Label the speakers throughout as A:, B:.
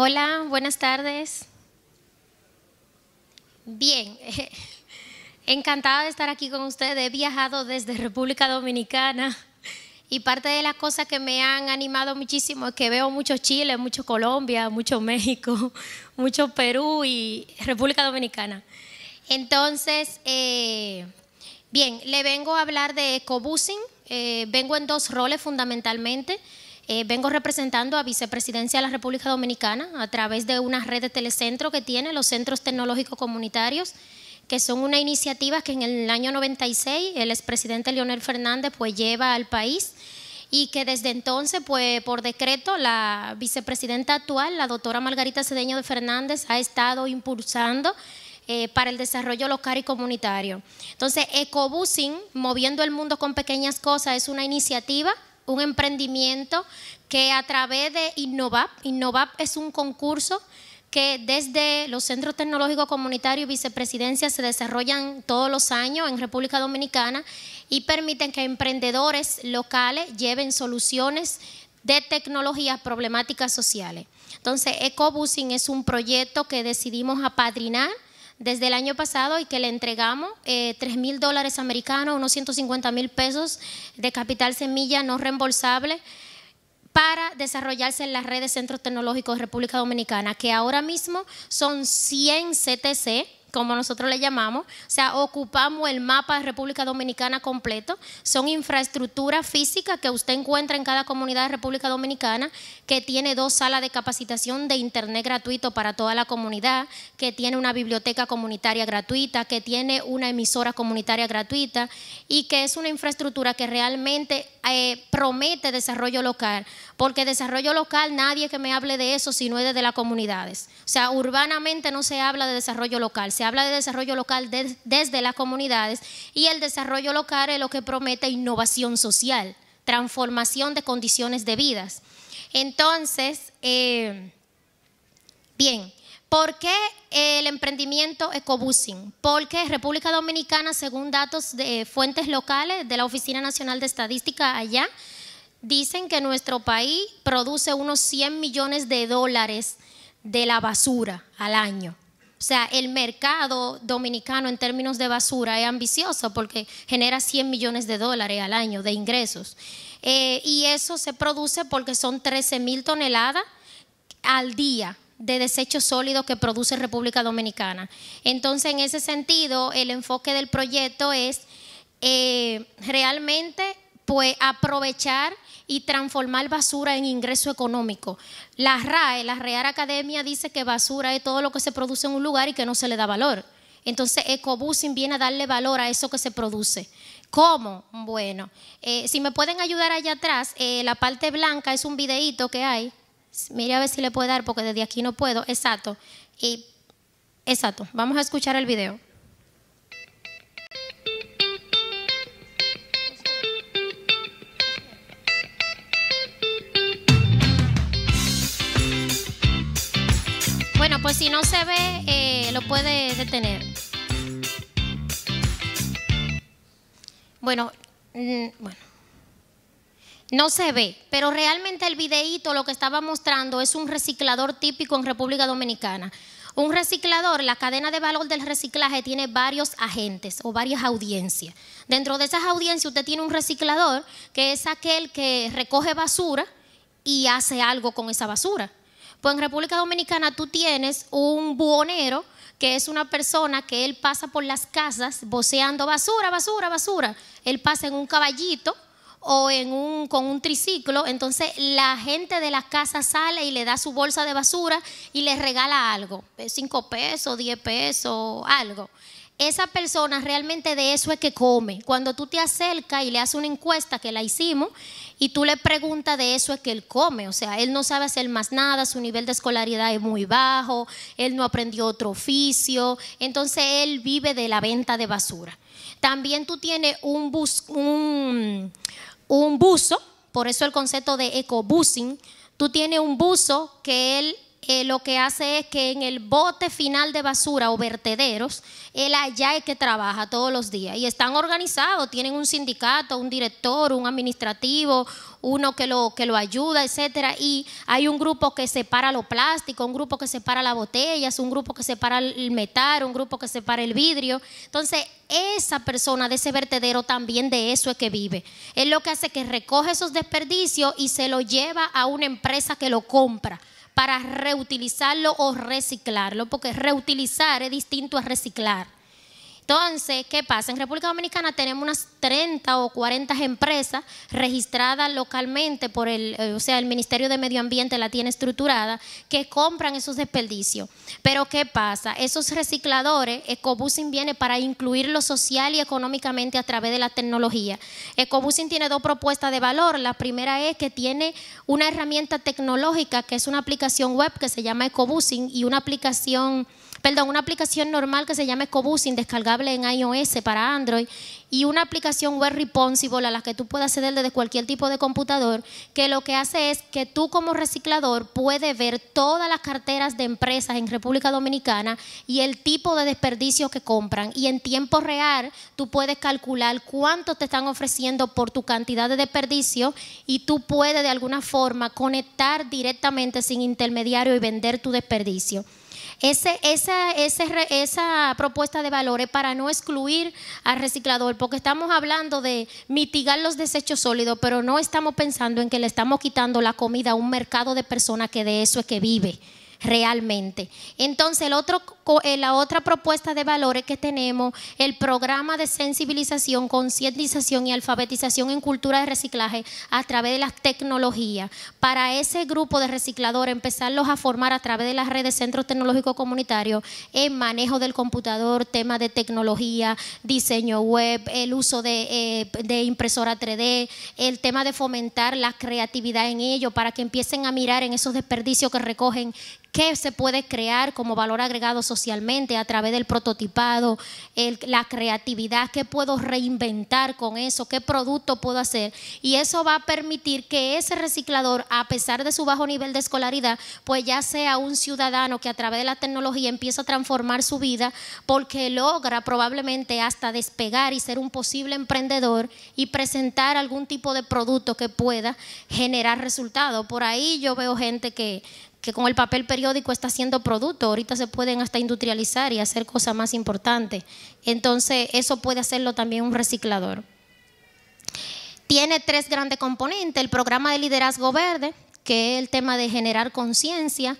A: Hola, buenas tardes. Bien, encantada de estar aquí con ustedes. He viajado desde República Dominicana y parte de las cosas que me han animado muchísimo es que veo mucho Chile, mucho Colombia, mucho México, mucho Perú y República Dominicana. Entonces, eh, bien, le vengo a hablar de ecobusing. Eh, vengo en dos roles fundamentalmente. Eh, vengo representando a Vicepresidencia de la República Dominicana a través de una red de telecentro que tiene los Centros Tecnológicos Comunitarios, que son una iniciativa que en el año 96 el expresidente Leonel Fernández pues lleva al país y que desde entonces, pues por decreto, la vicepresidenta actual, la doctora Margarita Cedeño de Fernández, ha estado impulsando eh, para el desarrollo local y comunitario. Entonces, Ecobusing, Moviendo el Mundo con Pequeñas Cosas, es una iniciativa un emprendimiento que a través de Innovap, Innovap es un concurso que desde los centros tecnológicos comunitarios y vicepresidencia se desarrollan todos los años en República Dominicana y permiten que emprendedores locales lleven soluciones de tecnologías problemáticas sociales. Entonces, EcoBusing es un proyecto que decidimos apadrinar desde el año pasado y que le entregamos 3 eh, mil dólares americanos, unos 150 mil pesos de capital semilla no reembolsable para desarrollarse en las redes centros tecnológicos de República Dominicana, que ahora mismo son 100 CTC, como nosotros le llamamos, o sea, ocupamos el mapa de República Dominicana completo. Son infraestructura física que usted encuentra en cada comunidad de República Dominicana, que tiene dos salas de capacitación de internet gratuito para toda la comunidad, que tiene una biblioteca comunitaria gratuita, que tiene una emisora comunitaria gratuita y que es una infraestructura que realmente... Eh, promete desarrollo local, porque desarrollo local nadie que me hable de eso si no es desde las comunidades. O sea, urbanamente no se habla de desarrollo local, se habla de desarrollo local desde las comunidades y el desarrollo local es lo que promete innovación social, transformación de condiciones de vidas. Entonces, eh, bien. ¿Por qué el emprendimiento ecobusing? Porque República Dominicana, según datos de fuentes locales de la Oficina Nacional de Estadística allá, Dicen que nuestro país produce unos 100 millones de dólares de la basura al año. O sea, el mercado dominicano en términos de basura es ambicioso porque genera 100 millones de dólares al año de ingresos. Eh, y eso se produce porque son 13 mil toneladas al día de desechos sólidos que produce República Dominicana. Entonces, en ese sentido, el enfoque del proyecto es eh, realmente pues aprovechar y transformar basura en ingreso económico. La RAE, la Real Academia, dice que basura es todo lo que se produce en un lugar y que no se le da valor. Entonces, Ecobusing viene a darle valor a eso que se produce. ¿Cómo? Bueno, eh, si me pueden ayudar allá atrás, eh, la parte blanca es un videíto que hay. Mire a ver si le puedo dar porque desde aquí no puedo. Exacto. Y, exacto. Vamos a escuchar el video. pues si no se ve, eh, lo puede detener. Bueno, mm, bueno. No se ve, pero realmente el videíto lo que estaba mostrando es un reciclador típico en República Dominicana. Un reciclador, la cadena de valor del reciclaje tiene varios agentes o varias audiencias. Dentro de esas audiencias usted tiene un reciclador que es aquel que recoge basura y hace algo con esa basura. Pues en República Dominicana tú tienes un buhonero que es una persona que él pasa por las casas voceando basura, basura, basura. Él pasa en un caballito o en un, con un triciclo, entonces la gente de la casa sale y le da su bolsa de basura y le regala algo, 5 eh, pesos, 10 pesos, algo esa persona realmente de eso es que come. Cuando tú te acercas y le haces una encuesta que la hicimos y tú le preguntas de eso es que él come, o sea, él no sabe hacer más nada, su nivel de escolaridad es muy bajo, él no aprendió otro oficio, entonces él vive de la venta de basura. También tú tienes un, bus, un, buzo, por eso el concepto de ecobusing, tú tienes un buzo que él eh, lo que hace es que en el bote final de basura o vertederos, él allá es que trabaja todos los días y están organizados, tienen un sindicato, un director, un administrativo, uno que lo, que lo ayuda, etcétera, y hay un grupo que separa lo plástico, un grupo que separa las botellas, un grupo que separa el metal, un grupo que separa el vidrio. Entonces, esa persona de ese vertedero también de eso es que vive. Es lo que hace que recoge esos desperdicios y se los lleva a una empresa que lo compra para reutilizarlo o reciclarlo, porque reutilizar es distinto a reciclar. Entonces, ¿qué pasa? En República Dominicana tenemos unas 30 o 40 empresas registradas localmente por el, eh, o sea, el Ministerio de Medio Ambiente la tiene estructurada, que compran esos desperdicios. Pero ¿qué pasa? Esos recicladores, Ecobusing viene para incluirlo social y económicamente a través de la tecnología. Ecobusing tiene dos propuestas de valor. La primera es que tiene una herramienta tecnológica que es una aplicación web que se llama Ecobusing y una aplicación una aplicación normal que se llama EcoBusing, descargable en iOS para Android, y una aplicación web responsible a la que tú puedes acceder desde cualquier tipo de computador, que lo que hace es que tú como reciclador puedes ver todas las carteras de empresas en República Dominicana y el tipo de desperdicios que compran. Y en tiempo real tú puedes calcular cuánto te están ofreciendo por tu cantidad de desperdicio y tú puedes de alguna forma conectar directamente sin intermediario y vender tu desperdicio. Ese, esa, esa propuesta de valores para no excluir al reciclador, porque estamos hablando de mitigar los desechos sólidos, pero no estamos pensando en que le estamos quitando la comida a un mercado de personas que de eso es que vive realmente. Entonces, eh, la otra propuesta de valores que tenemos, el programa de sensibilización, concientización y alfabetización en cultura de reciclaje a través de las tecnologías. Para ese grupo de recicladores, empezarlos a formar a través de las redes centros tecnológicos comunitarios en manejo del computador, tema de tecnología, diseño web, el uso de, eh, de impresora 3D, el tema de fomentar la creatividad en ellos para que empiecen a mirar en esos desperdicios que recogen qué se puede crear como valor agregado socialmente a través del prototipado, la creatividad, qué puedo reinventar con eso, qué producto puedo hacer. Y eso va a permitir que ese reciclador, a pesar de su bajo nivel de escolaridad, pues ya sea un ciudadano que a través de la tecnología empieza a transformar su vida porque logra probablemente hasta despegar y ser un posible emprendedor y presentar algún tipo de producto que pueda generar resultados. Por ahí yo veo gente que que con el papel periódico está haciendo producto, ahorita se pueden hasta industrializar y hacer cosas más importantes. Entonces, eso puede hacerlo también un reciclador. Tiene tres grandes componentes, el programa de liderazgo verde, que es el tema de generar conciencia,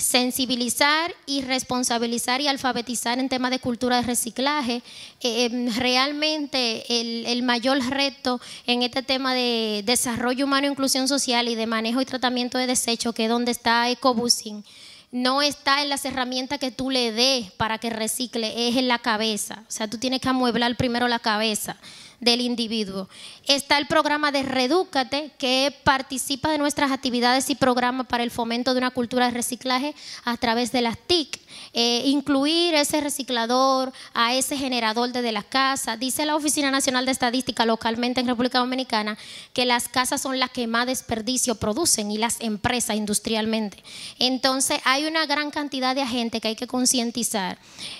A: sensibilizar y responsabilizar y alfabetizar en temas de cultura de reciclaje. Eh, em, realmente el, mayor reto en este tema de desarrollo humano, inclusión social y de manejo y tratamiento de desechos, que es donde está EcoBusing, no está en las herramientas que tú le des para que recicle, es en la cabeza. O sea, tú tienes que amueblar primero la cabeza del individuo. Está el programa de Redúcate, que participa de nuestras actividades y programas para el fomento de una cultura de reciclaje a través de las TIC. Eh, incluir ese reciclador, a ese generador desde las casas. Dice la Oficina Nacional de Estadística localmente en República Dominicana que las casas son las que más desperdicio producen y las empresas industrialmente. Entonces hay una gran cantidad de gente que hay que concientizar.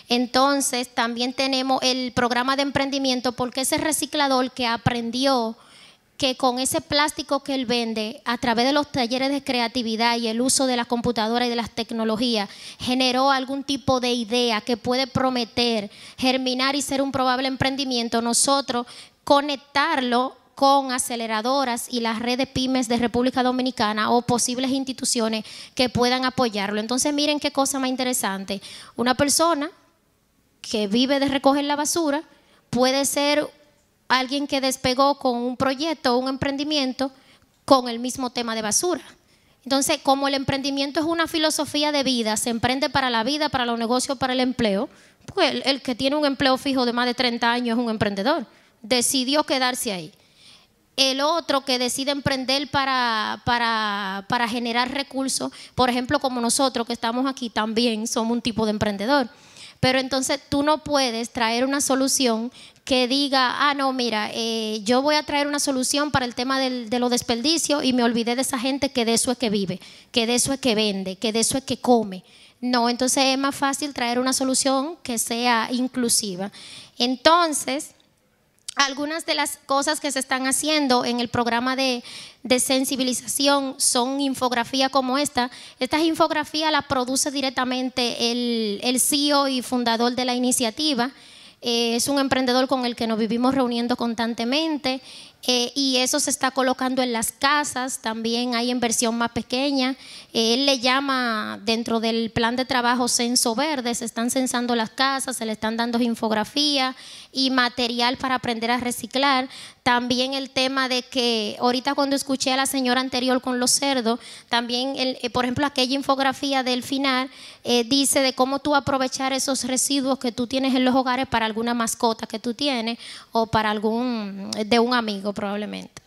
A: Entonces también tenemos el programa de emprendimiento porque ese reciclador que aprendió que con ese plástico que él vende, a través de los talleres de creatividad y el uso de las computadoras y de las tecnologías, generó algún tipo de idea que puede prometer, germinar y ser un probable emprendimiento, nosotros conectarlo con aceleradoras y las redes pymes de República Dominicana o posibles instituciones que puedan apoyarlo. Entonces miren qué cosa más interesante. Una persona que vive de recoger la basura puede ser alguien que despegó con un proyecto un emprendimiento con el mismo tema de basura. Entonces, como el emprendimiento es una filosofía de vida, se emprende para la vida, para los negocios, para el empleo, pues el, que tiene un empleo fijo de más de 30 años es un emprendedor. Decidió quedarse ahí. El otro que decide emprender para, para, para generar recursos, por ejemplo, como nosotros que estamos aquí también somos un tipo de emprendedor. Pero entonces tú no puedes traer una solución que diga, ah, no, mira, eh, yo voy a traer una solución para el tema de los desperdicios y me olvidé de esa gente que de eso es que vive, que de eso es que vende, que de eso es que come. No, entonces es más fácil traer una solución que sea inclusiva. Entonces, algunas de las cosas que se están haciendo en el programa de, sensibilización son infografías como esta. Estas infografía la produce directamente el, el CEO y fundador de la iniciativa. Eh, es un emprendedor con el que nos vivimos reuniendo constantemente eh, y eso se está colocando en las casas, también hay en versión más pequeña. Eh, él le llama dentro del plan de trabajo censo verde, se están censando las casas, se le están dando infografía y material para aprender a reciclar. También el tema de que ahorita cuando escuché a la señora anterior con los cerdos, también, eh, por ejemplo, aquella infografía del final dice de cómo tú aprovechar esos residuos que tú tienes en los hogares para alguna mascota que tú tienes o para algún de un amigo probablemente.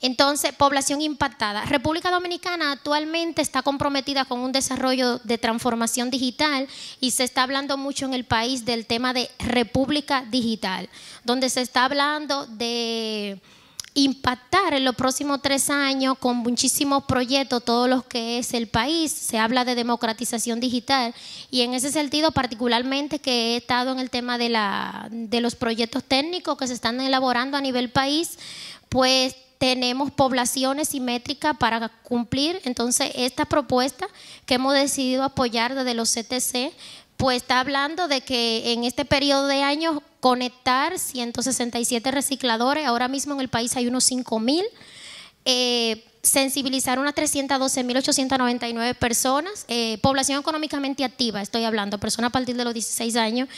A: Entonces, población impactada. República Dominicana actualmente está comprometida con un desarrollo de transformación digital y se está hablando mucho en el país del tema de República Digital, donde se está hablando de impactar en los próximos tres años con muchísimos proyectos, todos los que es el país. Se habla de democratización digital y en ese sentido particularmente que he estado en el tema de, la, de los proyectos técnicos que se están elaborando a nivel país, pues tenemos poblaciones y métricas para cumplir. Entonces, esta propuesta que hemos decidido apoyar desde los CTC pues está hablando de que en este periodo de año conectar 167 recicladores, ahora mismo en el país hay unos 5.000, eh, sensibilizar unas 312.899 personas, eh, población económicamente activa, estoy hablando, personas a partir de los 16 años,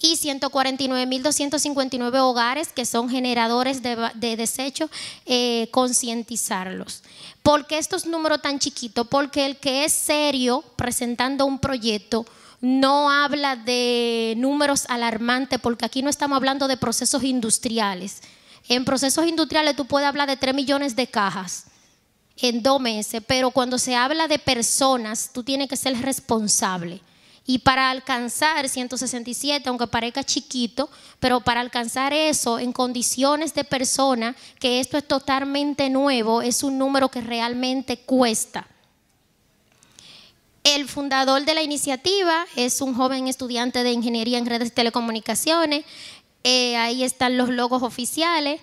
A: y 149.259 hogares que son generadores de, desechos, eh, concientizarlos. ¿Por qué estos números tan chiquitos? Porque el que es serio presentando un proyecto, no habla de números alarmantes, porque aquí no estamos hablando de procesos industriales. En procesos industriales tú puedes hablar de 3 millones de cajas en dos meses, pero cuando se habla de personas, tú tienes que ser responsable. Y para alcanzar 167, aunque parezca chiquito, pero para alcanzar eso en condiciones de persona, que esto es totalmente nuevo, es un número que realmente cuesta. El fundador de la iniciativa es un joven estudiante de ingeniería en redes y telecomunicaciones. Eh, ahí están los logos oficiales.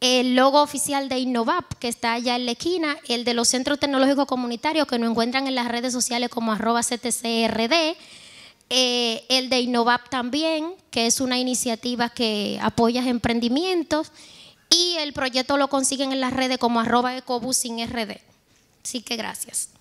A: El logo oficial de Innovap, que está allá en la esquina, el de los centros tecnológicos comunitarios que nos encuentran en las redes sociales como arroba CTCRD, eh, el de Innovap también, que es una iniciativa que apoya emprendimientos, y el proyecto lo consiguen en las redes como arroba Así que gracias.